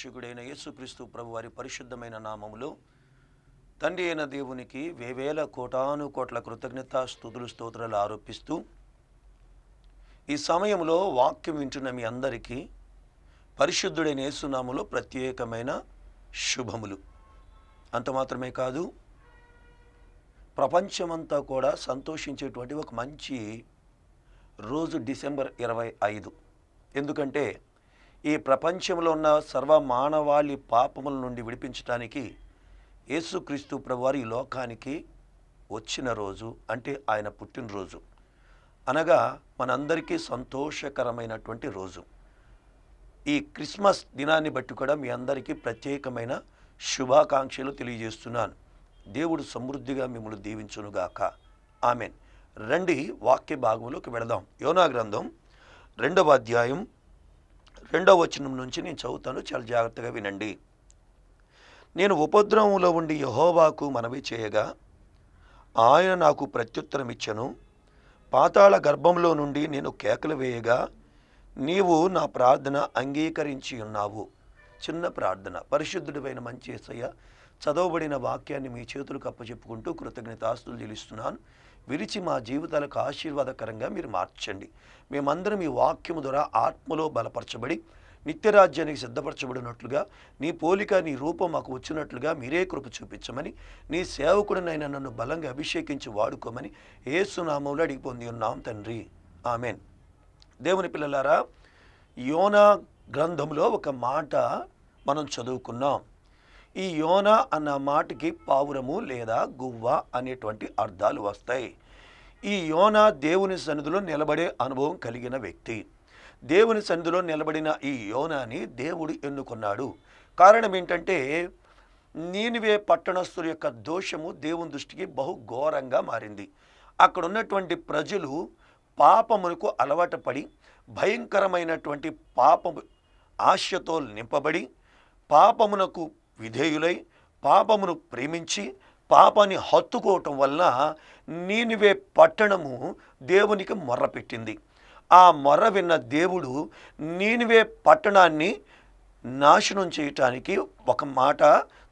రక్షకుడైన యేసుక్రీస్తు ప్రభు వారి పరిశుద్ధమైన నామములో తండ్రి అయిన దేవునికి వేవేల కోటాను కోట్ల కృతజ్ఞత స్థుతులు స్తోత్రాలు ఆరోపిస్తూ ఈ సమయంలో వాక్యం వింటున్న మీ అందరికీ పరిశుద్ధుడైన యేసునాములో ప్రత్యేకమైన శుభములు అంత మాత్రమే కాదు ప్రపంచమంతా కూడా సంతోషించేటువంటి ఒక మంచి రోజు డిసెంబర్ ఇరవై ఐదు ఎందుకంటే ఈ ప్రపంచంలో ఉన్న సర్వ మానవాళి పాపముల నుండి విడిపించడానికి యేసుక్రీస్తు ప్రభువారి లోకానికి వచ్చిన రోజు అంటే ఆయన పుట్టినరోజు అనగా మనందరికీ సంతోషకరమైనటువంటి రోజు ఈ క్రిస్మస్ దినాన్ని బట్టి కూడా మీ అందరికీ ప్రత్యేకమైన శుభాకాంక్షలు తెలియజేస్తున్నాను దేవుడు సమృద్ధిగా మిమ్మల్ని దీవించునుగాక ఆమెన్ రండి వాక్య భాగంలోకి వెళదాం యోనా గ్రంథం రెండవ అధ్యాయం రెండో వచనం నుంచి నేను చదువుతాను చాలా జాగ్రత్తగా వినండి నేను ఉపద్రవంలో ఉండి యహోవాకు మనవి చేయగా ఆయన నాకు ప్రత్యుత్తరం ఇచ్చను పాతాళ గర్భంలో నుండి నేను కేకలు వేయగా నీవు నా ప్రార్థన అంగీకరించి ఉన్నావు చిన్న ప్రార్థన పరిశుద్ధుడిపైన మంచి ఏసయ్య చదవబడిన వాక్యాన్ని మీ చేతులకు అప్పచెప్పుకుంటూ కృతజ్ఞతాస్తులు చెల్లిస్తున్నాను విరిచి మా జీవితాలకు ఆశీర్వాదకరంగా మీరు మార్చండి మేమందరం మీ వాక్యము ద్వారా ఆత్మలో బలపరచబడి నిత్యరాజ్యానికి సిద్ధపరచబడినట్లుగా నీ పోలిక నీ రూపం మాకు వచ్చినట్లుగా మీరే కృప చూపించమని నీ సేవకుడినైనా నన్ను బలంగా అభిషేకించి వాడుకోమని సునామంలో అడిగి పొంది ఉన్నాం తండ్రి ఆమెన్ దేవుని పిల్లలారా యోనా గ్రంథంలో ఒక మాట మనం చదువుకున్నాం ఈ యోన అన్న మాటకి పావురము లేదా గువ్వ అనేటువంటి అర్థాలు వస్తాయి ఈ యోన దేవుని సన్నిధిలో నిలబడే అనుభవం కలిగిన వ్యక్తి దేవుని సన్నిధిలో నిలబడిన ఈ యోనాని దేవుడు ఎన్నుకున్నాడు కారణం ఏంటంటే నీనివే పట్టణస్థుల యొక్క దోషము దేవుని దృష్టికి బహు ఘోరంగా మారింది అక్కడ ఉన్నటువంటి ప్రజలు పాపమునకు అలవాటు భయంకరమైనటువంటి పాపము ఆశతో నింపబడి పాపమునకు విధేయులై పాపమును ప్రేమించి పాపాన్ని హత్తుకోవటం వల్ల నీనివే పట్టణము దేవునికి మొర్రపెట్టింది ఆ మొర్ర విన్న దేవుడు నీనివే పట్టణాన్ని నాశనం చేయటానికి ఒక మాట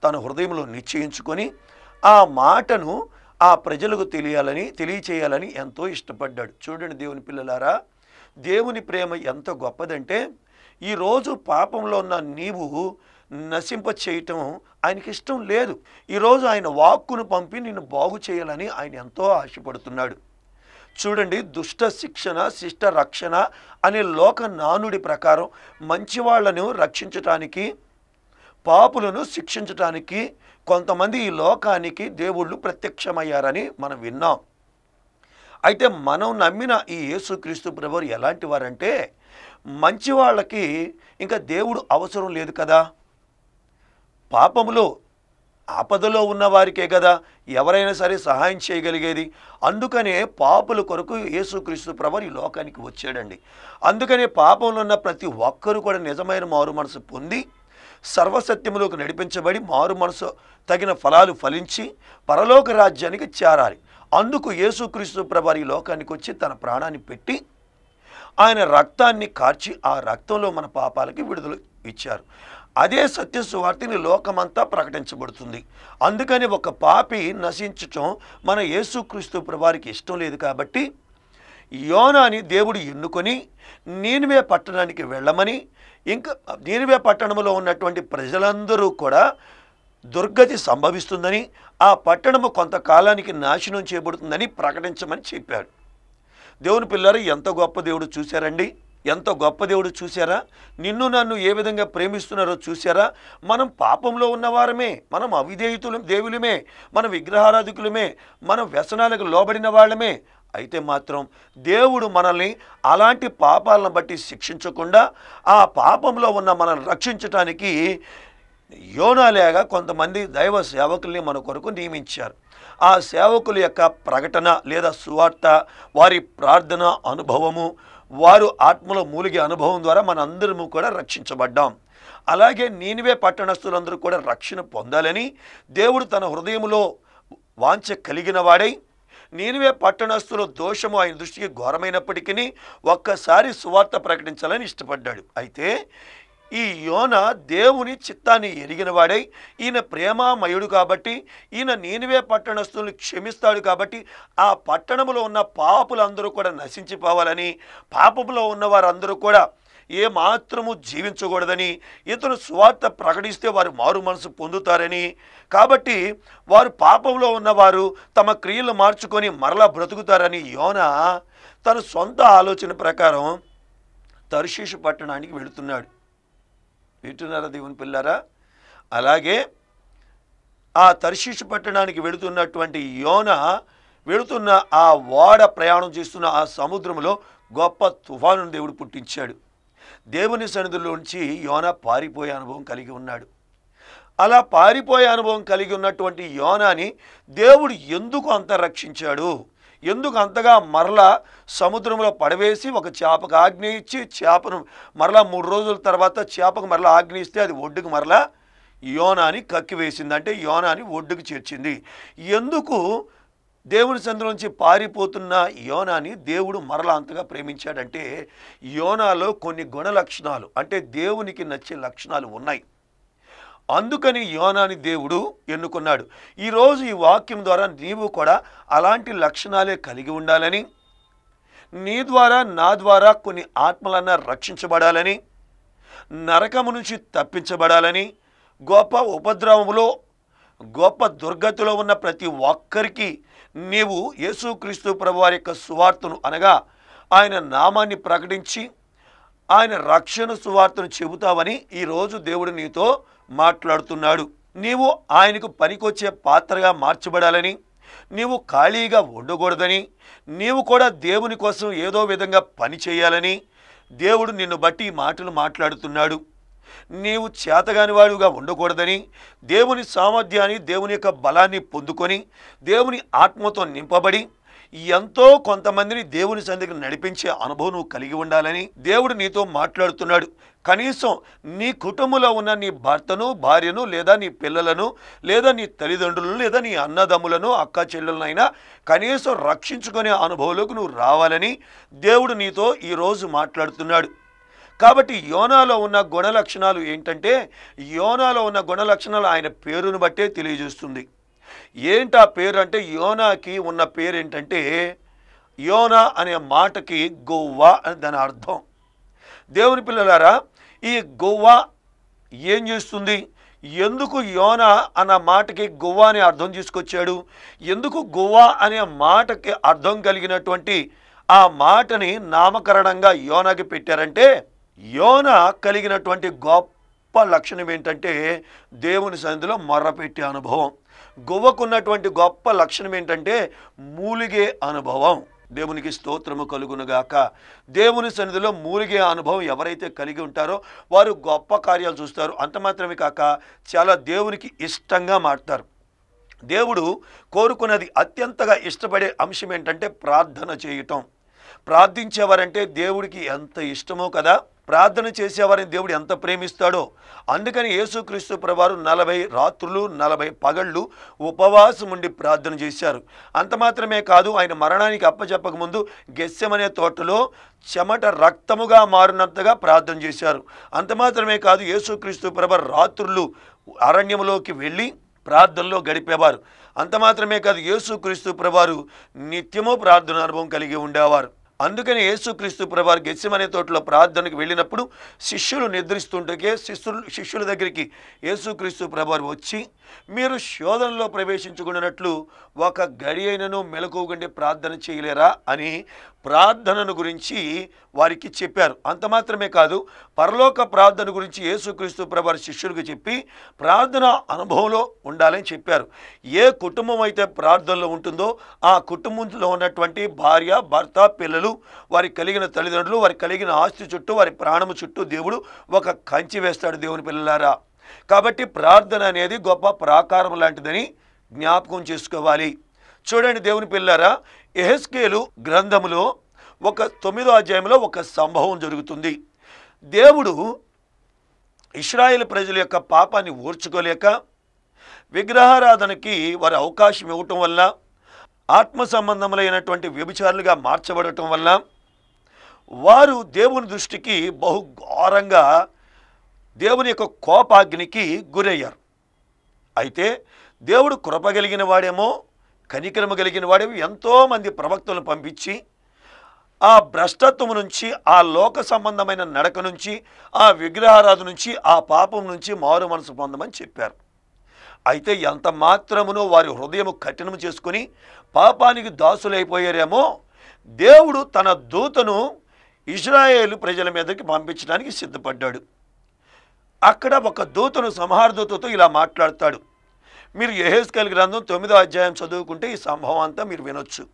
తన హృదయంలో నిశ్చయించుకొని ఆ మాటను ఆ ప్రజలకు తెలియాలని తెలియచేయాలని ఎంతో ఇష్టపడ్డాడు చూడండి దేవుని పిల్లలారా దేవుని ప్రేమ ఎంత గొప్పదంటే ఈరోజు పాపంలో ఉన్న నీవు నశింప చేయటం ఆయనకి ఇష్టం లేదు ఈరోజు ఆయన వాక్కును పంపి నిన్ను బాగు చేయాలని ఆయన ఎంతో ఆశపడుతున్నాడు చూడండి దుష్ట శిక్షణ శిష్ట రక్షణ అనే లోక నానుడి ప్రకారం మంచివాళ్లను రక్షించటానికి పాపులను శిక్షించటానికి కొంతమంది ఈ లోకానికి దేవుళ్ళు ప్రత్యక్షమయ్యారని మనం విన్నాం అయితే మనం నమ్మిన ఈ యేసుక్రీస్తు ప్రభువు ఎలాంటి వారంటే మంచి వాళ్ళకి ఇంకా దేవుడు అవసరం లేదు కదా పాపములో ఆపదలో ఉన్నవారికే కదా ఎవరైనా సరే సహాయం చేయగలిగేది అందుకనే పాపుల కొరకు యేసుక్రీస్తు ప్రభు ఈ లోకానికి వచ్చాడండి అందుకనే పాపంలో ఉన్న ప్రతి ఒక్కరూ కూడా నిజమైన మారు మనసు పొంది సర్వసత్యములోకి నడిపించబడి మారు మనసు తగిన ఫలాలు ఫలించి పరలోక రాజ్యానికి చేరాలి అందుకు యేసుక్రీస్తు ప్రభు ఈ లోకానికి వచ్చి తన ప్రాణాన్ని పెట్టి ఆయన రక్తాన్ని కార్చి ఆ రక్తంలో మన పాపాలకి విడుదల ఇచ్చారు అదే సత్య సువార్తని లోకమంతా ప్రకటించబడుతుంది అందుకని ఒక పాపి నశించటం మన యేసుక్రీస్తు ప్రభారికి ఇష్టం లేదు కాబట్టి యోనాని దేవుడు ఎన్నుకొని నీనువే పట్టణానికి వెళ్ళమని ఇంకా నీనువే పట్టణంలో ఉన్నటువంటి ప్రజలందరూ కూడా దుర్గతి సంభవిస్తుందని ఆ పట్టణము కొంతకాలానికి నాశనం చేయబడుతుందని ప్రకటించమని చెప్పాడు దేవుని పిల్లలు ఎంత గొప్ప దేవుడు చూశారండి ఎంత గొప్ప దేవుడు చూశారా నిన్ను నన్ను ఏ విధంగా ప్రేమిస్తున్నారో చూశారా మనం పాపంలో ఉన్నవారమే మనం అవిధేయుతులు దేవులమే మన విగ్రహారాధికులమే మనం వ్యసనాలకు లోబడిన వాళ్ళమే అయితే మాత్రం దేవుడు మనల్ని అలాంటి పాపాలను బట్టి శిక్షించకుండా ఆ పాపంలో ఉన్న మనల్ని రక్షించటానికి యోనాలేగా కొంతమంది దైవ సేవకుల్ని మన కొరకు నియమించారు ఆ సేవకుల యొక్క ప్రకటన లేదా సువార్త వారి ప్రార్థన అనుభవము వారు ఆత్మలో మూలిగే అనుభవం ద్వారా మనందరము కూడా రక్షించబడ్డాం అలాగే నీనివే పట్టణస్తులందరూ కూడా రక్షణ పొందాలని దేవుడు తన హృదయంలో వాంఛ కలిగిన వాడై నీనివే పట్టణస్థుల దోషము ఆయన దృష్టికి ఘోరమైనప్పటికీ ఒక్కసారి సువార్త ప్రకటించాలని ఇష్టపడ్డాడు అయితే ఈ యోన దేవుని చిత్తాన్ని ఎరిగినవాడై ఈయన ప్రేమామయుడు కాబట్టి ఈయన నేనువే పట్టణస్తుల్ని క్షమిస్తాడు కాబట్టి ఆ పట్టణంలో ఉన్న పాపులందరూ కూడా నశించిపోవాలని పాపములో ఉన్న వారందరూ కూడా ఏ మాత్రము జీవించకూడదని ఇతను స్వార్థ ప్రకటిస్తే వారు మారు మనసు పొందుతారని కాబట్టి వారు పాపంలో ఉన్నవారు తమ క్రియలు మార్చుకొని మరలా బ్రతుకుతారని యోన తన సొంత ఆలోచన ప్రకారం తర్శీషు పట్టణానికి వెళుతున్నాడు వింటున్నారా దేవుని పిల్లారా అలాగే ఆ తర్షీష్ పట్టణానికి వెళుతున్నటువంటి యోన వెళుతున్న ఆ ఓడ ప్రయాణం చేస్తున్న ఆ సముద్రంలో గొప్ప తుఫాను దేవుడు పుట్టించాడు దేవుని సన్నిధిలోంచి యోన పారిపోయే అనుభవం కలిగి ఉన్నాడు అలా పారిపోయే అనుభవం కలిగి ఉన్నటువంటి యోనాని దేవుడు ఎందుకు అంత రక్షించాడు ఎందుకు అంతగా మరలా సముద్రంలో పడవేసి ఒక చేపకు ఆజ్ఞ ఇచ్చి చేపను మరలా మూడు రోజుల తర్వాత చేపకు మరలా ఆజ్ఞ ఇస్తే అది ఒడ్డుకు మరలా యోనాని కక్కివేసింది అంటే యోనాని ఒడ్డుకు చేర్చింది ఎందుకు దేవుని సందు నుంచి పారిపోతున్న యోనాని దేవుడు మరల అంతగా ప్రేమించాడంటే యోనాలో కొన్ని గుణ లక్షణాలు అంటే దేవునికి నచ్చే లక్షణాలు ఉన్నాయి అందుకని యోనాని దేవుడు ఎన్నుకున్నాడు ఈరోజు ఈ వాక్యం ద్వారా నీవు కూడా అలాంటి లక్షణాలే కలిగి ఉండాలని నీ ద్వారా నా ద్వారా కొన్ని ఆత్మలన్నా రక్షించబడాలని నరకము నుంచి తప్పించబడాలని గొప్ప ఉపద్రవములో గొప్ప దుర్గతిలో ఉన్న ప్రతి ఒక్కరికి నీవు యేసుక్రీస్తు ప్రభు వారి యొక్క సువార్తను అనగా ఆయన నామాన్ని ప్రకటించి ఆయన రక్షణ సువార్తను చెబుతావని ఈరోజు దేవుడు నీతో మాట్లాడుతున్నాడు నీవు ఆయనకు పనికొచ్చే పాత్రగా మార్చబడాలని నీవు ఖాళీగా ఉండకూడదని నీవు కూడా దేవుని కోసం ఏదో విధంగా పని చేయాలని దేవుడు నిన్ను బట్టి మాటలు మాట్లాడుతున్నాడు నీవు చేతగానివాడుగా ఉండకూడదని దేవుని సామర్థ్యాన్ని దేవుని యొక్క బలాన్ని పొందుకొని దేవుని ఆత్మతో నింపబడి ఎంతో కొంతమందిని దేవుని సందికి నడిపించే అనుభవం నువ్వు కలిగి ఉండాలని దేవుడు నీతో మాట్లాడుతున్నాడు కనీసం నీ కుటుంబంలో ఉన్న నీ భర్తను భార్యను లేదా నీ పిల్లలను లేదా నీ తల్లిదండ్రులను లేదా నీ అన్నదమ్ములను అక్క చెల్లెలనైనా కనీసం రక్షించుకునే అనుభవంలోకి నువ్వు రావాలని దేవుడు నీతో ఈరోజు మాట్లాడుతున్నాడు కాబట్టి యోనాలో ఉన్న గుణలక్షణాలు ఏంటంటే యోనాలో ఉన్న గుణలక్షణాలు ఆయన పేరును బట్టే తెలియజేస్తుంది ఏంటి ఆ పేరు అంటే యోనాకి ఉన్న పేరు ఏంటంటే యోనా అనే మాటకి గోవా అని దాని అర్థం దేవుని పిల్లలారా ఈ గొవ్వ ఏం చేస్తుంది ఎందుకు యోన అన్న మాటకి గొవ్వ అని అర్థం తీసుకొచ్చాడు ఎందుకు గోవా అనే మాటకి అర్థం కలిగినటువంటి ఆ మాటని నామకరణంగా యోనకి పెట్టారంటే యోన కలిగినటువంటి గొప్ప లక్షణం ఏంటంటే దేవుని సన్నిధిలో మర్రపెట్టే అనుభవం గువ్వకున్నటువంటి గొప్ప లక్షణం ఏంటంటే మూలిగే అనుభవం దేవునికి స్తోత్రము కలుగునుగాక దేవుని సన్నిధిలో మూలిగే అనుభవం ఎవరైతే కలిగి ఉంటారో వారు గొప్ప కార్యాలు చూస్తారు అంత మాత్రమే కాక చాలా దేవునికి ఇష్టంగా మారుతారు దేవుడు కోరుకున్నది అత్యంతగా ఇష్టపడే అంశం ఏంటంటే ప్రార్థన చేయటం ప్రార్థించేవారంటే దేవుడికి ఎంత ఇష్టమో కదా ప్రార్థన చేసేవారిని దేవుడు ఎంత ప్రేమిస్తాడో అందుకని యేసుక్రీస్తు ప్రభారు నలభై రాత్రులు నలభై పగళ్ళు ఉపవాసం ఉండి ప్రార్థన చేశారు అంత మాత్రమే కాదు ఆయన మరణానికి అప్పచెప్పక ముందు గెస్సెమనే తోటలో చెమట రక్తముగా మారినంతగా ప్రార్థన చేశారు అంత మాత్రమే కాదు యేసుక్రీస్తు ప్రభ రాత్రులు అరణ్యంలోకి వెళ్ళి ప్రార్థనలో గడిపేవారు అంత మాత్రమే కాదు యేసుక్రీస్తు ప్రభారు నిత్యము ప్రార్థన అనుభవం కలిగి ఉండేవారు అందుకని యేసుక్రీస్తు ప్రభారు గెస్సిమనే తోటలో ప్రార్థనకు వెళ్ళినప్పుడు శిష్యులు నిద్రిస్తుంటే శిష్యులు శిష్యుల దగ్గరికి యేసుక్రీస్తు ప్రభారు వచ్చి మీరు శోధనలో ప్రవేశించుకున్నట్లు ఒక గడియైనను అయినను మెలకుగుండి ప్రార్థన చేయలేరా అని ప్రార్థనను గురించి వారికి చెప్పారు అంత మాత్రమే కాదు పరలోక ప్రార్థన గురించి యేసుక్రీస్తు ప్రభారి శిష్యులకు చెప్పి ప్రార్థన అనుభవంలో ఉండాలని చెప్పారు ఏ కుటుంబం అయితే ప్రార్థనలో ఉంటుందో ఆ కుటుంబంలో ఉన్నటువంటి భార్య భర్త పిల్లలు వారికి కలిగిన తల్లిదండ్రులు వారికి కలిగిన ఆస్తి చుట్టూ వారి ప్రాణము చుట్టూ దేవుడు ఒక కంచి వేస్తాడు దేవుని పిల్లలారా కాబట్టి ప్రార్థన అనేది గొప్ప ప్రాకారం లాంటిదని జ్ఞాపకం చేసుకోవాలి చూడండి దేవుని పిల్లారా ఎహెస్కేలు గ్రంథములో ఒక తొమ్మిదో అధ్యాయంలో ఒక సంభవం జరుగుతుంది దేవుడు ఇస్రాయేల్ ప్రజల యొక్క పాపాన్ని ఓర్చుకోలేక విగ్రహారాధనకి వారి అవకాశం ఇవ్వటం వల్ల ఆత్మ సంబంధములైనటువంటి వ్యభిచారులుగా మార్చబడటం వల్ల వారు దేవుని దృష్టికి బహు ఘోరంగా దేవుని యొక్క కోపాగ్నికి గురయ్యారు అయితే దేవుడు కృపగలిగిన వాడేమో కనికరము కలిగిన వాడివి ఎంతోమంది ప్రవక్తలను పంపించి ఆ భ్రష్టత్వం నుంచి ఆ లోక సంబంధమైన నడక నుంచి ఆ విగ్రహారాధ నుంచి ఆ పాపం నుంచి మారు మనసు పొందమని చెప్పారు అయితే ఎంత మాత్రమునో వారి హృదయము కఠినం చేసుకుని పాపానికి దాసులైపోయారేమో దేవుడు తన దూతను ఇజ్రాయేల్ ప్రజల మీదకి పంపించడానికి సిద్ధపడ్డాడు అక్కడ ఒక దూతను సంహారదూతతో ఇలా మాట్లాడతాడు మీరు కలిగి గ్రంథం తొమ్మిదో అధ్యాయం చదువుకుంటే ఈ సంభవం అంతా మీరు వినొచ్చు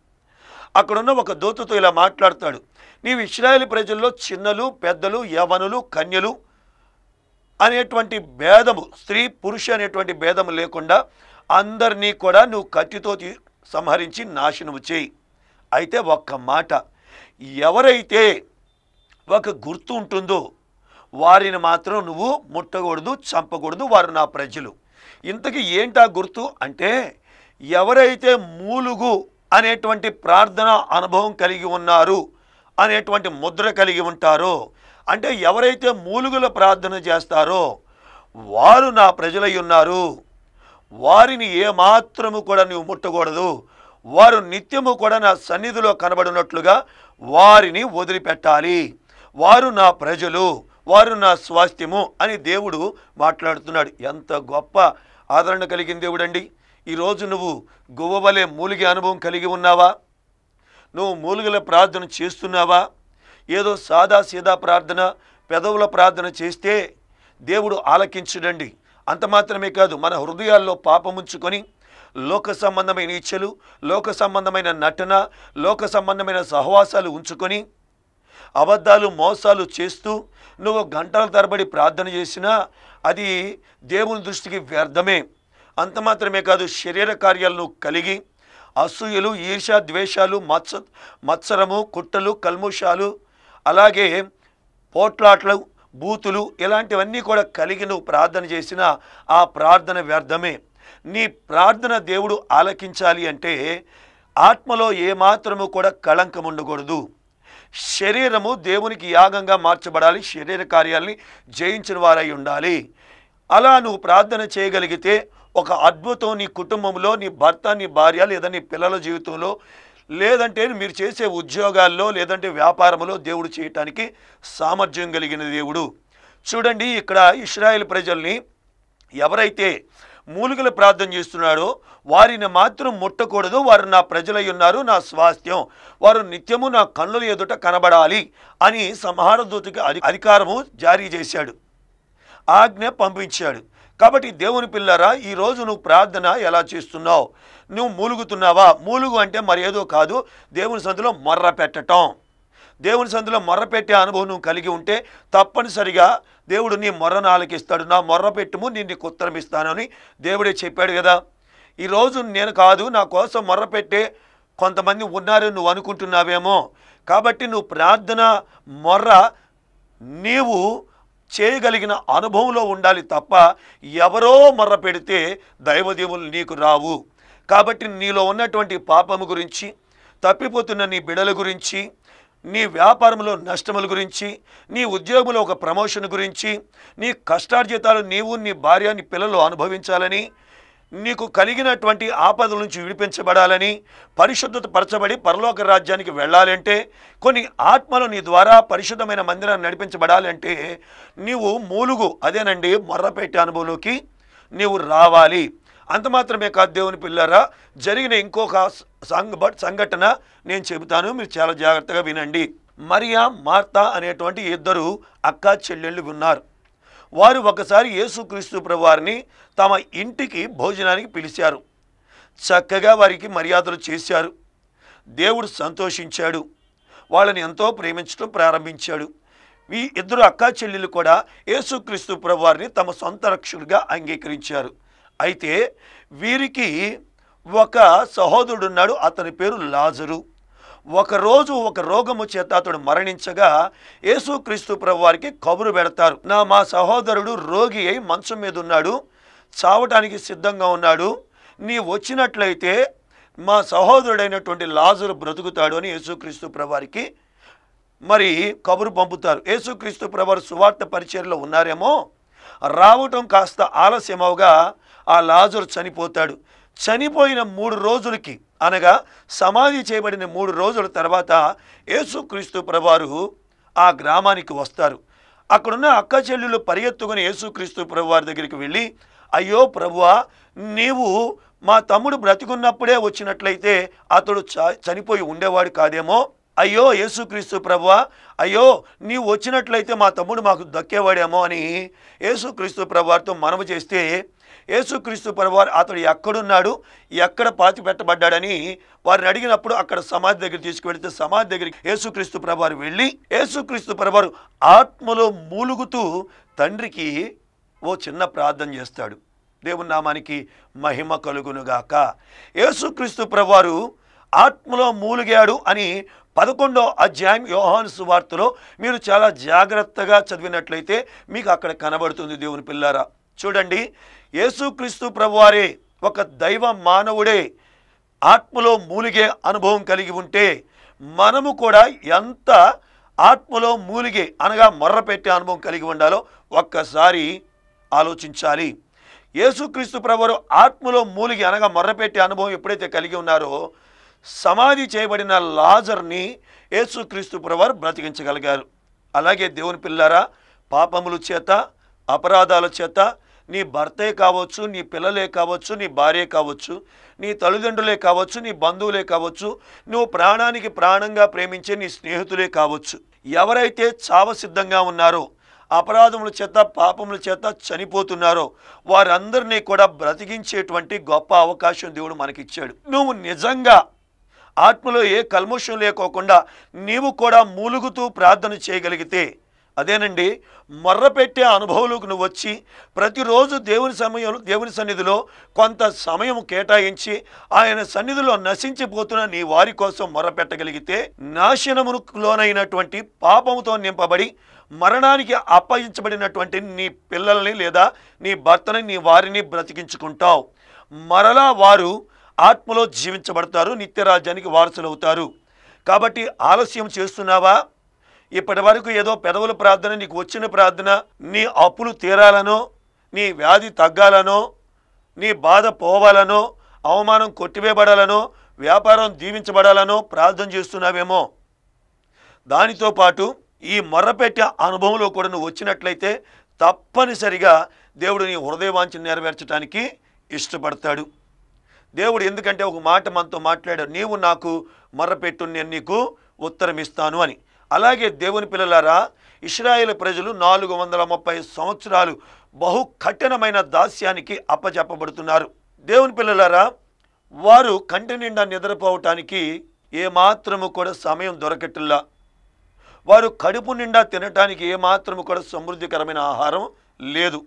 అక్కడున్న ఒక దూతతో ఇలా మాట్లాడతాడు నీవు ఇస్రాయల్ ప్రజల్లో చిన్నలు పెద్దలు యవనులు కన్యలు అనేటువంటి భేదము స్త్రీ పురుష అనేటువంటి భేదము లేకుండా అందరినీ కూడా నువ్వు కత్తితో సంహరించి నాశనము చేయి అయితే ఒక్క మాట ఎవరైతే ఒక గుర్తు ఉంటుందో వారిని మాత్రం నువ్వు ముట్టకూడదు చంపకూడదు వారు నా ప్రజలు ఇంతకీ ఏంటా గుర్తు అంటే ఎవరైతే మూలుగు అనేటువంటి ప్రార్థన అనుభవం కలిగి ఉన్నారు అనేటువంటి ముద్ర కలిగి ఉంటారో అంటే ఎవరైతే మూలుగుల ప్రార్థన చేస్తారో వారు నా ప్రజలై ఉన్నారు వారిని ఏమాత్రము కూడా నువ్వు ముట్టకూడదు వారు నిత్యము కూడా నా సన్నిధిలో కనబడినట్లుగా వారిని వదిలిపెట్టాలి వారు నా ప్రజలు వారు నా స్వాస్థ్యము అని దేవుడు మాట్లాడుతున్నాడు ఎంత గొప్ప ఆదరణ కలిగిన దేవుడండి ఈరోజు నువ్వు గువ్వవలే మూలిగే అనుభవం కలిగి ఉన్నావా నువ్వు మూలిగల ప్రార్థన చేస్తున్నావా ఏదో సాదా సీదా ప్రార్థన పెదవుల ప్రార్థన చేస్తే దేవుడు ఆలకించడండి అంత మాత్రమే కాదు మన హృదయాల్లో పాపముంచుకొని లోక సంబంధమైన ఇచ్చలు లోక సంబంధమైన నటన లోక సంబంధమైన సహవాసాలు ఉంచుకొని అబద్ధాలు మోసాలు చేస్తూ నువ్వు గంటల తరబడి ప్రార్థన చేసినా అది దేవుని దృష్టికి వ్యర్థమే అంత మాత్రమే కాదు శరీర కార్యాలను కలిగి అసూయలు ఈర్ష ద్వేషాలు మత్స మత్సరము కుట్టలు కల్ముషాలు అలాగే పోట్లాట్లు బూతులు ఇలాంటివన్నీ కూడా కలిగి నువ్వు ప్రార్థన చేసినా ఆ ప్రార్థన వ్యర్థమే నీ ప్రార్థన దేవుడు ఆలకించాలి అంటే ఆత్మలో ఏమాత్రము కూడా కళంకం ఉండకూడదు శరీరము దేవునికి యాగంగా మార్చబడాలి శరీర కార్యాలని జయించిన వారై ఉండాలి అలా నువ్వు ప్రార్థన చేయగలిగితే ఒక అద్భుతం నీ కుటుంబంలో నీ భర్త నీ భార్య లేదా నీ పిల్లల జీవితంలో లేదంటే మీరు చేసే ఉద్యోగాల్లో లేదంటే వ్యాపారంలో దేవుడు చేయటానికి సామర్థ్యం కలిగిన దేవుడు చూడండి ఇక్కడ ఇస్రాయేల్ ప్రజల్ని ఎవరైతే మూలికలు ప్రార్థన చేస్తున్నాడో వారిని మాత్రం ముట్టకూడదు వారు నా ప్రజలై ఉన్నారు నా స్వాస్థ్యం వారు నిత్యము నా కన్నుల ఎదుట కనబడాలి అని సంహారదూతకి అధి అధికారము జారీ చేశాడు ఆజ్ఞ పంపించాడు కాబట్టి దేవుని పిల్లరా ఈరోజు నువ్వు ప్రార్థన ఎలా చేస్తున్నావు నువ్వు మూలుగుతున్నావా మూలుగు అంటే మరి ఏదో కాదు దేవుని సంతలో మర్ర పెట్టడం దేవుని సందులో మొర్రపెట్టే అనుభవం నువ్వు కలిగి ఉంటే తప్పనిసరిగా దేవుడు నీ మొర్ర నాలకిస్తాడు నా మొర్ర పెట్టుము నేను ఉత్తరం ఇస్తానని దేవుడే చెప్పాడు కదా ఈరోజు నేను కాదు నా కోసం మొర్రపెట్టే కొంతమంది ఉన్నారని నువ్వు అనుకుంటున్నావేమో కాబట్టి నువ్వు ప్రార్థన మొర్ర నీవు చేయగలిగిన అనుభవంలో ఉండాలి తప్ప ఎవరో మొర్ర పెడితే దైవదేవులు నీకు రావు కాబట్టి నీలో ఉన్నటువంటి పాపము గురించి తప్పిపోతున్న నీ బిడల గురించి నీ వ్యాపారంలో నష్టముల గురించి నీ ఉద్యోగంలో ఒక ప్రమోషన్ గురించి నీ కష్టార్జితాలు నీవు నీ భార్య నీ పిల్లలు అనుభవించాలని నీకు కలిగినటువంటి ఆపదల నుంచి విడిపించబడాలని పరిశుద్ధత పరచబడి పరలోక రాజ్యానికి వెళ్ళాలంటే కొన్ని ఆత్మలు నీ ద్వారా పరిశుద్ధమైన మందిరాన్ని నడిపించబడాలంటే నీవు మూలుగు అదేనండి మొర్రపేట అనుభవంలోకి నీవు రావాలి అంత మాత్రమే కాదు దేవుని పిల్లరా జరిగిన ఇంకొక సంఘ సంఘటన నేను చెబుతాను మీరు చాలా జాగ్రత్తగా వినండి మరియా మార్తా అనేటువంటి ఇద్దరు అక్క చెల్లెళ్ళు ఉన్నారు వారు ఒకసారి యేసుక్రీస్తు ప్రభువారిని తమ ఇంటికి భోజనానికి పిలిచారు చక్కగా వారికి మర్యాదలు చేశారు దేవుడు సంతోషించాడు వాళ్ళని ఎంతో ప్రేమించడం ప్రారంభించాడు ఈ ఇద్దరు అక్కా చెల్లెలు కూడా యేసుక్రీస్తు ప్రభువారిని తమ సొంత రక్షకుడిగా అంగీకరించారు అయితే వీరికి ఒక సహోదరుడున్నాడు అతని పేరు లాజరు ఒకరోజు ఒక రోగము చేత అతడు మరణించగా యేసుక్రీస్తు ప్రభు వారికి కబురు పెడతారు నా మా సహోదరుడు రోగి అయి మంచం మీద ఉన్నాడు చావటానికి సిద్ధంగా ఉన్నాడు నీ వచ్చినట్లయితే మా సహోదరుడైనటువంటి లాజరు బ్రతుకుతాడు అని యేసుక్రీస్తు ప్రభువారికి మరి కబురు పంపుతారు యేసుక్రీస్తు ప్రభువారు సువార్త పరిచయలో ఉన్నారేమో రావటం కాస్త ఆలస్యమవుగా ఆ లాజరు చనిపోతాడు చనిపోయిన మూడు రోజులకి అనగా సమాధి చేయబడిన మూడు రోజుల తర్వాత యేసుక్రీస్తు ప్రభువారు ఆ గ్రామానికి వస్తారు అక్కడున్న అక్క చెల్లెలు పరిగెత్తుకుని యేసుక్రీస్తు ప్రభువారి దగ్గరికి వెళ్ళి అయ్యో ప్రభువా నీవు మా తమ్ముడు బ్రతికున్నప్పుడే వచ్చినట్లయితే అతడు చనిపోయి ఉండేవాడు కాదేమో అయ్యో యేసుక్రీస్తు ప్రభువా అయ్యో నీవు వచ్చినట్లయితే మా తమ్ముడు మాకు దక్కేవాడేమో అని యేసుక్రీస్తు ప్రభువారితో మనము చేస్తే యేసుక్రీస్తు ప్రభువారు అతడు ఎక్కడున్నాడు ఎక్కడ పాతి పెట్టబడ్డాడని వారిని అడిగినప్పుడు అక్కడ సమాధి దగ్గర తీసుకువెళితే సమాధి దగ్గరికి యేసుక్రీస్తు ప్రభువారు వెళ్ళి యేసుక్రీస్తు ప్రభువారు ఆత్మలో మూలుగుతూ తండ్రికి ఓ చిన్న ప్రార్థన చేస్తాడు దేవుని నామానికి మహిమ కలుగునుగాక యేసుక్రీస్తు ప్రభువారు ఆత్మలో మూలిగాడు అని పదకొండో అధ్యాయం యోహాను సువార్తలో మీరు చాలా జాగ్రత్తగా చదివినట్లయితే మీకు అక్కడ కనబడుతుంది దేవుని పిల్లారా చూడండి యేసుక్రీస్తు ప్రభువారే ఒక దైవ మానవుడే ఆత్మలో మూలిగే అనుభవం కలిగి ఉంటే మనము కూడా ఎంత ఆత్మలో మూలిగే అనగా మొర్ర పెట్టే అనుభవం కలిగి ఉండాలో ఒక్కసారి ఆలోచించాలి యేసుక్రీస్తు ప్రభువారు ఆత్మలో మూలిగి అనగా మొర్రపెట్టే అనుభవం ఎప్పుడైతే కలిగి ఉన్నారో సమాధి చేయబడిన లాజర్ని యేసుక్రీస్తు ప్రవారు బ్రతికించగలిగారు అలాగే దేవుని పిల్లారా పాపముల చేత అపరాధాల చేత నీ భర్తే కావచ్చు నీ పిల్లలే కావచ్చు నీ భార్య కావచ్చు నీ తల్లిదండ్రులే కావచ్చు నీ బంధువులే కావచ్చు నువ్వు ప్రాణానికి ప్రాణంగా ప్రేమించే నీ స్నేహితులే కావచ్చు ఎవరైతే చావ సిద్ధంగా ఉన్నారో అపరాధముల చేత పాపముల చేత చనిపోతున్నారో వారందరినీ కూడా బ్రతికించేటువంటి గొప్ప అవకాశం దేవుడు మనకిచ్చాడు నువ్వు నిజంగా ఆత్మలో ఏ కల్మోషం లేకోకుండా నీవు కూడా మూలుగుతూ ప్రార్థన చేయగలిగితే అదేనండి మొర్రపెట్టే అనుభవంలోకి నువ్వు వచ్చి ప్రతిరోజు దేవుని సమయంలో దేవుని సన్నిధిలో కొంత సమయం కేటాయించి ఆయన సన్నిధిలో నశించిపోతున్న నీ వారి కోసం మొర్రపెట్టగలిగితే నాశనమునకు లోనైనటువంటి పాపముతో నింపబడి మరణానికి అప్పగించబడినటువంటి నీ పిల్లల్ని లేదా నీ భర్తని నీ వారిని బ్రతికించుకుంటావు మరలా వారు ఆత్మలో జీవించబడతారు నిత్యరాజ్యానికి అవుతారు కాబట్టి ఆలస్యం చేస్తున్నావా ఇప్పటి వరకు ఏదో పెదవుల ప్రార్థన నీకు వచ్చిన ప్రార్థన నీ అప్పులు తీరాలనో నీ వ్యాధి తగ్గాలనో నీ బాధ పోవాలనో అవమానం కొట్టివేయబడాలనో వ్యాపారం దీవించబడాలనో ప్రార్థన చేస్తున్నావేమో దానితో పాటు ఈ మొర్రపెట్టే అనుభవంలో కూడా నువ్వు వచ్చినట్లయితే తప్పనిసరిగా దేవుడు నీ హృదయవాంఛ నెరవేర్చడానికి ఇష్టపడతాడు దేవుడు ఎందుకంటే ఒక మాట మనతో మాట్లాడాడు నీవు నాకు మర్రపెట్టు నేను నీకు ఉత్తరం ఇస్తాను అని అలాగే దేవుని పిల్లలారా ఇస్రాయేల్ ప్రజలు నాలుగు వందల ముప్పై సంవత్సరాలు బహు కఠినమైన దాస్యానికి అప్పచెప్పబడుతున్నారు దేవుని పిల్లలారా వారు కంటి నిండా నిద్రపోవటానికి ఏమాత్రము కూడా సమయం దొరకట్లా వారు కడుపు నిండా తినటానికి ఏమాత్రము కూడా సమృద్ధికరమైన ఆహారం లేదు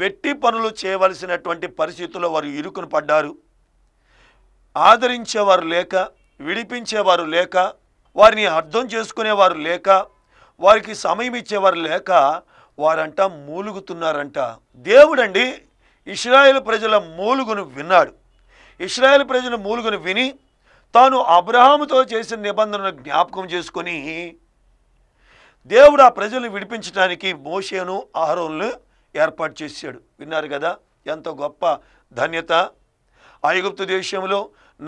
వెట్టి పనులు చేయవలసినటువంటి పరిస్థితుల్లో వారు ఇరుకును పడ్డారు ఆదరించేవారు లేక విడిపించేవారు లేక వారిని అర్థం చేసుకునేవారు లేక వారికి సమయం ఇచ్చేవారు లేక వారంట మూలుగుతున్నారంట దేవుడండి ఇస్రాయేల్ ప్రజల మూలుగును విన్నాడు ఇస్రాయేల్ ప్రజల మూలుగును విని తాను అబ్రహాముతో చేసిన నిబంధనను జ్ఞాపకం చేసుకొని దేవుడు ఆ ప్రజలను విడిపించడానికి మోషేను ఆహరోలను ఏర్పాటు చేశాడు విన్నారు కదా ఎంత గొప్ప ధన్యత ఐగుప్తు దేశంలో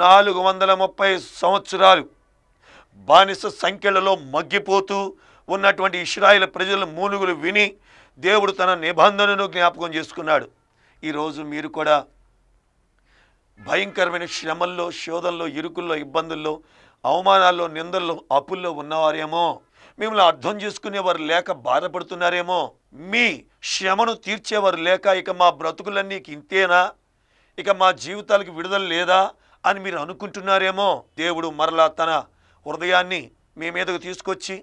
నాలుగు వందల ముప్పై సంవత్సరాలు బానిస సంఖ్యలలో మగ్గిపోతూ ఉన్నటువంటి ఇస్రాయిల్ ప్రజల మూలుగులు విని దేవుడు తన నిబంధనను జ్ఞాపకం చేసుకున్నాడు ఈరోజు మీరు కూడా భయంకరమైన శ్రమల్లో శోధనలో ఇరుకుల్లో ఇబ్బందుల్లో అవమానాల్లో నిందల్లో అప్పుల్లో ఉన్నవారేమో మిమ్మల్ని అర్థం చేసుకునేవారు లేక బాధపడుతున్నారేమో మీ శ్రమను తీర్చేవారు లేక ఇక మా బ్రతుకులన్నీ ఇంతేనా ఇక మా జీవితాలకు విడుదల లేదా అని మీరు అనుకుంటున్నారేమో దేవుడు మరలా తన హృదయాన్ని మీ మీదకు తీసుకొచ్చి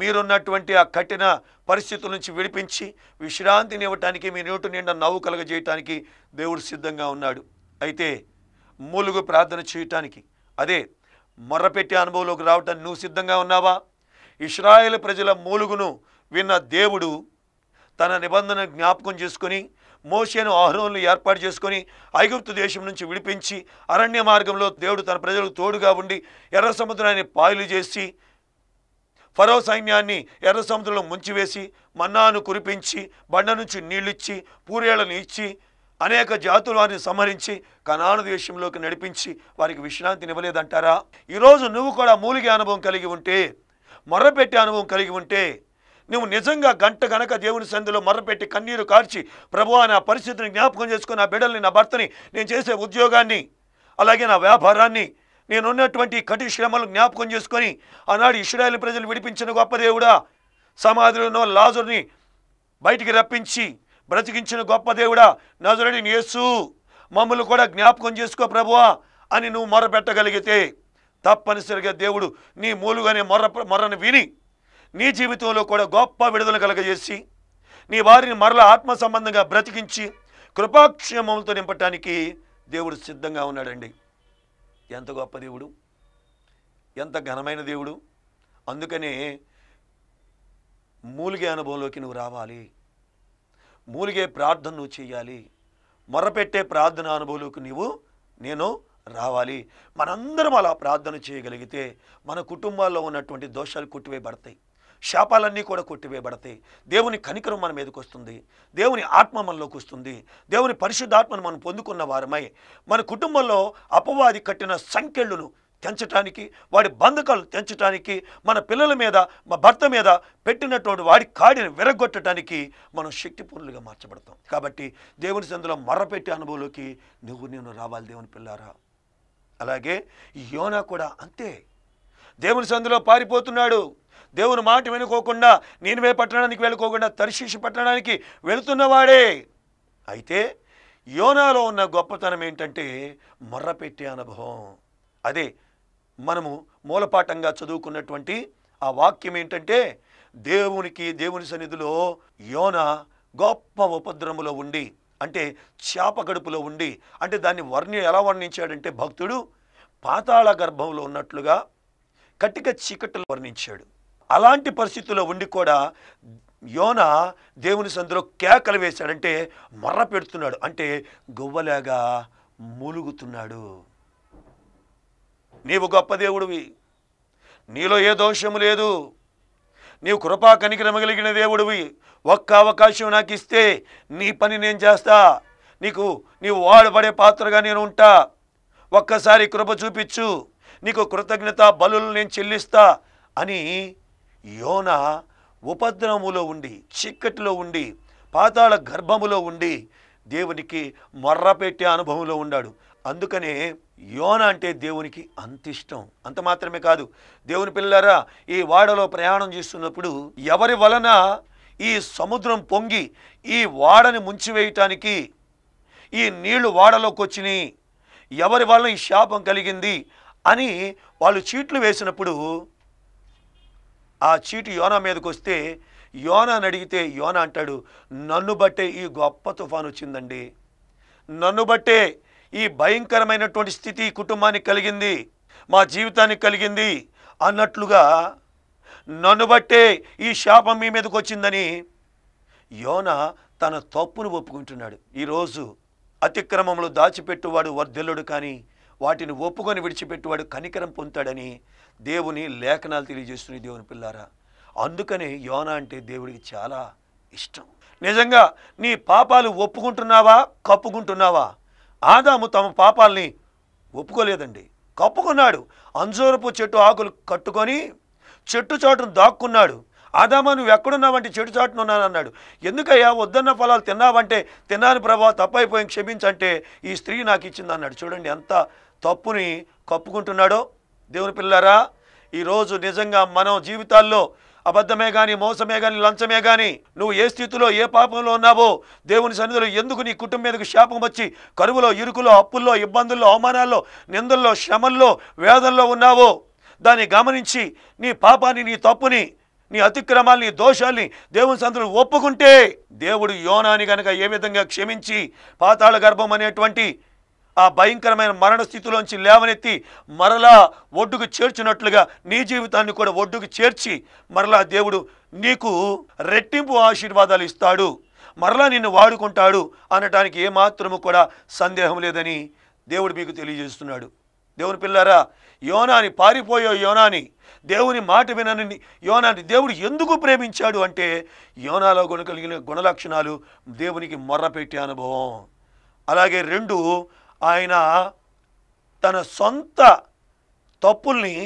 మీరున్నటువంటి ఆ కఠిన పరిస్థితుల నుంచి విడిపించి విశ్రాంతిని ఇవ్వటానికి మీ నోటు నిండా నవ్వు కలగజేయటానికి దేవుడు సిద్ధంగా ఉన్నాడు అయితే మూలుగు ప్రార్థన చేయటానికి అదే మొర్రపెట్టి అనుభవంలోకి రావటానికి నువ్వు సిద్ధంగా ఉన్నావా ఇస్రాయేల్ ప్రజల మూలుగును విన్న దేవుడు తన నిబంధన జ్ఞాపకం చేసుకుని మోషేను ఆహ్రోన్లు ఏర్పాటు చేసుకొని ఐగుప్తు దేశం నుంచి విడిపించి అరణ్య మార్గంలో దేవుడు తన ప్రజలకు తోడుగా ఉండి ఎర్ర సముద్రాన్ని పాయలు చేసి ఫరో సైన్యాన్ని ఎర్ర సముద్రంలో ముంచివేసి మన్నాను కురిపించి బండ నుంచి ఇచ్చి పూరేళ్లను ఇచ్చి అనేక జాతులు వారిని సంహరించి కనాను దేశంలోకి నడిపించి వారికి విశ్రాంతిని ఇవ్వలేదంటారా ఈరోజు నువ్వు కూడా మూలిగే అనుభవం కలిగి ఉంటే మొర్రపెట్టే అనుభవం కలిగి ఉంటే నువ్వు నిజంగా గంట గనక దేవుని సంధిలో మర్రపెట్టి కన్నీరు కార్చి ప్రభు నా పరిస్థితిని జ్ఞాపకం చేసుకుని నా బిడ్డల్ని నా భర్తని నేను చేసే ఉద్యోగాన్ని అలాగే నా వ్యాపారాన్ని నేనున్నటువంటి కఠి శ్రమలు జ్ఞాపకం చేసుకొని ఆనాడు ఇష్రాయల్ ప్రజలు విడిపించిన గొప్ప దేవుడా సమాధిలోనో లాజుని బయటికి రప్పించి బ్రతికించిన గొప్ప దేవుడా నజరుడి యేసు మమ్మల్ని కూడా జ్ఞాపకం చేసుకో ప్రభువా అని నువ్వు మొరపెట్టగలిగితే తప్పనిసరిగా దేవుడు నీ మూలుగానే మొర్ర మొర్రను విని నీ జీవితంలో కూడా గొప్ప విడుదల కలగజేసి నీ వారిని మరల ఆత్మ సంబంధంగా బ్రతికించి కృపాక్షేమములతో నింపటానికి దేవుడు సిద్ధంగా ఉన్నాడండి ఎంత గొప్ప దేవుడు ఎంత ఘనమైన దేవుడు అందుకనే మూలిగే అనుభవంలోకి నువ్వు రావాలి మూలిగే ప్రార్థన నువ్వు చేయాలి మొరపెట్టే ప్రార్థన అనుభవంలోకి నీవు నేను రావాలి మనందరం అలా ప్రార్థన చేయగలిగితే మన కుటుంబాల్లో ఉన్నటువంటి దోషాలు పడతాయి శాపాలన్నీ కూడా కొట్టివేయబడతాయి దేవుని కనికరం మన మీదకి వస్తుంది దేవుని ఆత్మ మనలోకి వస్తుంది దేవుని పరిశుద్ధాత్మను మనం పొందుకున్న వారమై మన కుటుంబంలో అపవాది కట్టిన సంఖ్యలను తెంచటానికి వాడి బంధకాలు తెంచటానికి మన పిల్లల మీద మా భర్త మీద పెట్టినటువంటి వాడి కాడిని విరగొట్టడానికి మనం శక్తిపూర్ణులుగా మార్చబడతాం కాబట్టి దేవుని సందులో మర్రపెట్టి అనుభవంలోకి నువ్వు నేను రావాలి దేవుని పిల్లారా అలాగే యోనా కూడా అంతే దేవుని సందులో పారిపోతున్నాడు దేవుని మాట వెనుకోకుండా నీనువే పట్టణానికి వెళ్ళుకోకుండా తర్శీషి పట్టణానికి వెళుతున్నవాడే అయితే యోనాలో ఉన్న గొప్పతనం ఏంటంటే మొర్రపెట్టే అనుభవం అదే మనము మూలపాఠంగా చదువుకున్నటువంటి ఆ వాక్యం ఏంటంటే దేవునికి దేవుని సన్నిధిలో యోన గొప్ప ఉపద్రములో ఉండి అంటే చేప గడుపులో ఉండి అంటే దాన్ని వర్ణి ఎలా వర్ణించాడంటే భక్తుడు పాతాళ గర్భంలో ఉన్నట్లుగా కటిక చీకట్లు వర్ణించాడు అలాంటి పరిస్థితుల్లో ఉండి కూడా యోన దేవుని సందులో కేకలు వేశాడంటే మర్ర పెడుతున్నాడు అంటే గువ్వలాగా మూలుగుతున్నాడు నీవు గొప్ప దేవుడివి నీలో ఏ దోషము లేదు నీవు కృపా కనికరమగలిగిన దేవుడివి ఒక్క అవకాశం నాకు ఇస్తే నీ పని నేను చేస్తా నీకు నీవు వాడబడే పాత్రగా నేను ఉంటా ఒక్కసారి కృప చూపించు నీకు కృతజ్ఞత బలు నేను చెల్లిస్తా అని యోన ఉపద్రవములో ఉండి చిక్కటిలో ఉండి పాతాళ గర్భములో ఉండి దేవునికి మొర్రపెట్టే అనుభవంలో ఉన్నాడు అందుకనే యోన అంటే దేవునికి అంత ఇష్టం అంత మాత్రమే కాదు దేవుని పిల్లరా ఈ వాడలో ప్రయాణం చేస్తున్నప్పుడు ఎవరి వలన ఈ సముద్రం పొంగి ఈ వాడని ముంచివేయటానికి ఈ నీళ్లు వాడలోకి వచ్చినాయి ఎవరి వలన ఈ శాపం కలిగింది అని వాళ్ళు చీట్లు వేసినప్పుడు ఆ చీటు యోనా మీదకి వస్తే అని అడిగితే యోన అంటాడు నన్ను బట్టే ఈ గొప్ప తుఫాను వచ్చిందండి నన్ను బట్టే ఈ భయంకరమైనటువంటి స్థితి కుటుంబానికి కలిగింది మా జీవితానికి కలిగింది అన్నట్లుగా నన్ను బట్టే ఈ శాపం మీ మీదకి వచ్చిందని యోన తన తప్పును ఒప్పుకుంటున్నాడు ఈరోజు అతిక్రమంలో దాచిపెట్టువాడు వర్ధల్లుడు కానీ వాటిని ఒప్పుకొని విడిచిపెట్టువాడు కనికరం పొందుతాడని దేవుని లేఖనాలు తెలియజేస్తుంది దేవుని పిల్లారా అందుకని యోన అంటే దేవుడికి చాలా ఇష్టం నిజంగా నీ పాపాలు ఒప్పుకుంటున్నావా కప్పుకుంటున్నావా ఆదాము తమ పాపాలని ఒప్పుకోలేదండి కప్పుకున్నాడు అంజూరపు చెట్టు ఆకులు కట్టుకొని చెట్టు చాటును దాక్కున్నాడు ఆదామా నువ్వు ఎక్కడున్నావంటే చెట్టు చాటును ఉన్నానన్నాడు ఎందుకయ్యా వద్దన్న ఫలాలు తిన్నావంటే తిన్నాను ప్రభావ తప్పైపోయి క్షమించంటే ఈ స్త్రీ నాకు ఇచ్చిందన్నాడు చూడండి ఎంత తప్పుని కప్పుకుంటున్నాడో దేవుని పిల్లరా ఈరోజు నిజంగా మనం జీవితాల్లో అబద్ధమే కానీ మోసమే కానీ లంచమే కానీ నువ్వు ఏ స్థితిలో ఏ పాపంలో ఉన్నావో దేవుని సన్నిధిలో ఎందుకు నీ కుటుంబం మీదకు శాపం వచ్చి కరువులో ఇరుకులో అప్పుల్లో ఇబ్బందుల్లో అవమానాల్లో నిందల్లో శ్రమల్లో వేదంలో ఉన్నావో దాన్ని గమనించి నీ పాపాన్ని నీ తప్పుని నీ అతిక్రమాల్ని దోషాల్ని దేవుని సంతులు ఒప్పుకుంటే దేవుడు యోనాని గనక ఏ విధంగా క్షమించి పాతాళ గర్భం అనేటువంటి ఆ భయంకరమైన మరణ స్థితిలోంచి లేవనెత్తి మరలా ఒడ్డుకు చేర్చినట్లుగా నీ జీవితాన్ని కూడా ఒడ్డుకు చేర్చి మరలా దేవుడు నీకు రెట్టింపు ఆశీర్వాదాలు ఇస్తాడు మరలా నిన్ను వాడుకుంటాడు అనటానికి ఏమాత్రము కూడా సందేహం లేదని దేవుడు మీకు తెలియజేస్తున్నాడు దేవుని పిల్లారా యోనాని పారిపోయే యోనాని దేవుని మాట వినని యోనాని దేవుడు ఎందుకు ప్రేమించాడు అంటే యోనాలో గుణ కలిగిన గుణలక్షణాలు దేవునికి మొర్రపెట్టే అనుభవం అలాగే రెండు ఆయన తన సొంత తప్పుల్ని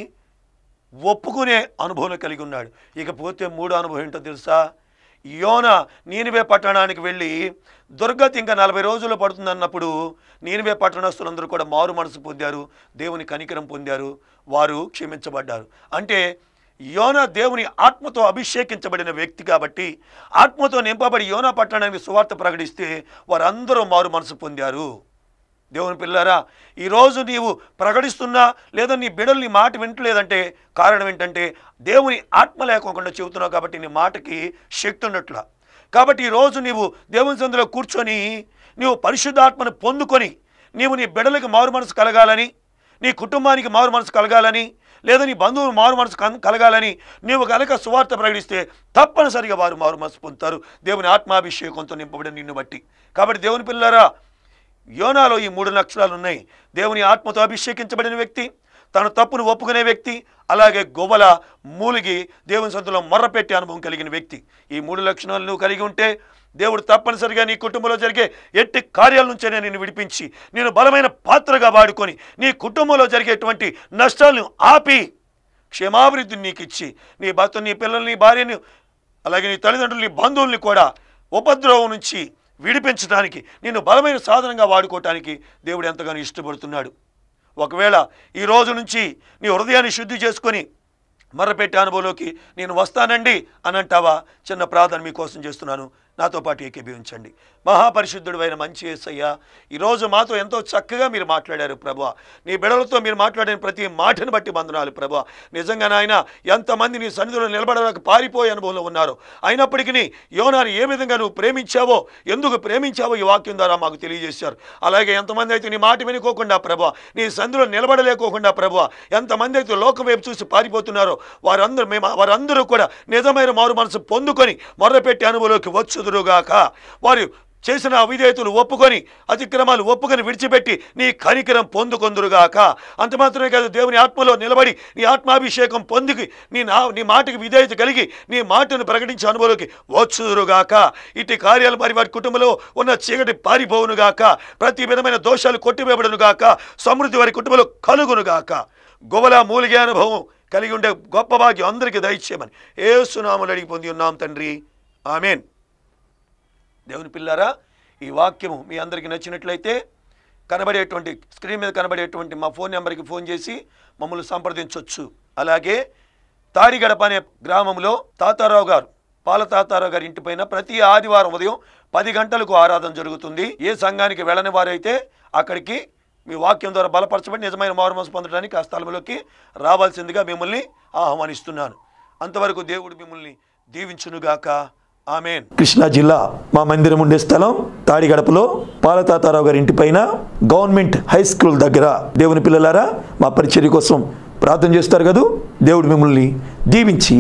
ఒప్పుకునే అనుభవం కలిగి ఉన్నాడు ఇకపోతే మూడో అనుభవం ఏంటో తెలుసా యోన నీనివే పట్టణానికి వెళ్ళి దుర్గతి ఇంకా నలభై రోజులు పడుతుందన్నప్పుడు నీనివే పట్టణస్తులందరూ కూడా మారు మనసు పొందారు దేవుని కనికరం పొందారు వారు క్షమించబడ్డారు అంటే యోన దేవుని ఆత్మతో అభిషేకించబడిన వ్యక్తి కాబట్టి ఆత్మతో నింపబడి యోన పట్టణానికి సువార్త ప్రకటిస్తే వారందరూ మారు మనసు పొందారు దేవుని పిల్లారా ఈరోజు నీవు ప్రకటిస్తున్నా లేదా నీ బిడలు నీ మాట వింటలేదంటే కారణం ఏంటంటే దేవుని ఆత్మ లేకోకుండా చెబుతున్నావు కాబట్టి నీ మాటకి శక్తి ఉన్నట్ల కాబట్టి ఈరోజు నీవు దేవుని సందులో కూర్చొని నీవు పరిశుద్ధాత్మను పొందుకొని నీవు నీ బిడలకి మారు మనసు కలగాలని నీ కుటుంబానికి మారు మనసు కలగాలని లేదా నీ బంధువులు మారు మనసు కలగాలని నీవు కనుక సువార్త ప్రకటిస్తే తప్పనిసరిగా వారు మారు మనసు పొందుతారు దేవుని ఆత్మాభిషేకంతో నింపబడి నిన్ను బట్టి కాబట్టి దేవుని పిల్లరా యోనాలో ఈ మూడు లక్షణాలు ఉన్నాయి దేవుని ఆత్మతో అభిషేకించబడిన వ్యక్తి తను తప్పును ఒప్పుకునే వ్యక్తి అలాగే గువ్వల మూలిగి దేవుని సంతలో మర్రపెట్టి అనుభవం కలిగిన వ్యక్తి ఈ మూడు లక్షణాలు నువ్వు కలిగి ఉంటే దేవుడు తప్పనిసరిగా నీ కుటుంబంలో జరిగే ఎట్టి కార్యాల నుంచే నేను విడిపించి నేను బలమైన పాత్రగా వాడుకొని నీ కుటుంబంలో జరిగేటువంటి నష్టాలను ఆపి క్షేమాభివృద్ధిని నీకు ఇచ్చి నీ భర్తని నీ పిల్లల్ని భార్యను అలాగే నీ తల్లిదండ్రులు నీ బంధువుల్ని కూడా ఉపద్రవం నుంచి విడిపించడానికి నేను బలమైన సాధనంగా వాడుకోవటానికి దేవుడు ఎంతగానో ఇష్టపడుతున్నాడు ఒకవేళ ఈ రోజు నుంచి నీ హృదయాన్ని శుద్ధి చేసుకొని మర్రపెట్టే అనుభవంలోకి నేను వస్తానండి అని అంటావా చిన్న ప్రార్థన మీకోసం చేస్తున్నాను నాతో పాటు ఏకేబి ఉంచండి అయిన మంచి ఏసయ్య ఈరోజు మాతో ఎంతో చక్కగా మీరు మాట్లాడారు ప్రభు నీ బిడలతో మీరు మాట్లాడిన ప్రతి మాటను బట్టి బంధనాలు ప్రభు నిజంగా నాయన ఎంతమంది నీ సన్నిధిలో నిలబడడానికి పారిపోయే అనుభవంలో ఉన్నారు అయినప్పటికీ యోనాన్ని ఏ విధంగా నువ్వు ప్రేమించావో ఎందుకు ప్రేమించావో ఈ వాక్యం ద్వారా మాకు తెలియజేశారు అలాగే ఎంతమంది అయితే నీ మాట వినుకోకుండా ప్రభా నీ సందులో నిలబడలేకోకుండా ప్రభు ఎంతమంది అయితే లోకం వైపు చూసి పారిపోతున్నారో వారందరూ మేము వారందరూ కూడా నిజమైన మారు మనసు పొందుకొని మొరపెట్టే అనుభవంలోకి వచ్చు కలుగునుగాక వారు చేసిన అవిధేయతలు ఒప్పుకొని అతిక్రమాలు ఒప్పుకొని విడిచిపెట్టి నీ కనికరం పొందుకొందురుగాక అంత మాత్రమే కాదు దేవుని ఆత్మలో నిలబడి నీ ఆత్మాభిషేకం పొందికి నీ నా నీ మాటకి విధేయత కలిగి నీ మాటను ప్రకటించే అనుభవంలోకి వచ్చుదురుగాక ఇట్టి కార్యాలు మరి వారి కుటుంబంలో ఉన్న చీకటి పారిపోవునుగాక ప్రతి విధమైన దోషాలు కొట్టివేయబడునుగాక సమృద్ధి వారి కుటుంబంలో కలుగునుగాక గొవల మూలిగే అనుభవం కలిగి ఉండే గొప్ప భాగ్యం అందరికీ దయచేయమని సునాములు అడిగి పొంది ఉన్నాం తండ్రి ఆమెన్ దేవుని పిల్లారా ఈ వాక్యము మీ అందరికీ నచ్చినట్లయితే కనబడేటువంటి స్క్రీన్ మీద కనబడేటువంటి మా ఫోన్ నెంబర్కి ఫోన్ చేసి మమ్మల్ని సంప్రదించవచ్చు అలాగే తారిగడప అనే గ్రామంలో తాతారావు గారు పాల తాతారావు గారి ఇంటిపైన ప్రతి ఆదివారం ఉదయం పది గంటలకు ఆరాధన జరుగుతుంది ఏ సంఘానికి వెళ్ళని వారైతే అక్కడికి మీ వాక్యం ద్వారా బలపరచబడి నిజమైన మారుమనసు పొందడానికి ఆ స్థలంలోకి రావాల్సిందిగా మిమ్మల్ని ఆహ్వానిస్తున్నాను అంతవరకు దేవుడు మిమ్మల్ని దీవించునుగాక ఆమెన్ కృష్ణా జిల్లా మా మందిరం ఉండే స్థలం తాడిగడపలో పాలతాతారావు గారి ఇంటిపైన గవర్నమెంట్ హై స్కూల్ దగ్గర దేవుని పిల్లలారా మా పరిచర్య కోసం ప్రార్థన చేస్తారు కదూ దేవుడు మిమ్మల్ని దీవించి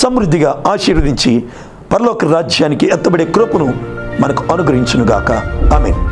సమృద్ధిగా ఆశీర్వదించి పరలోక రాజ్యానికి ఎత్తబడే కృపను మనకు అనుగ్రహించునుగాక ఆమెన్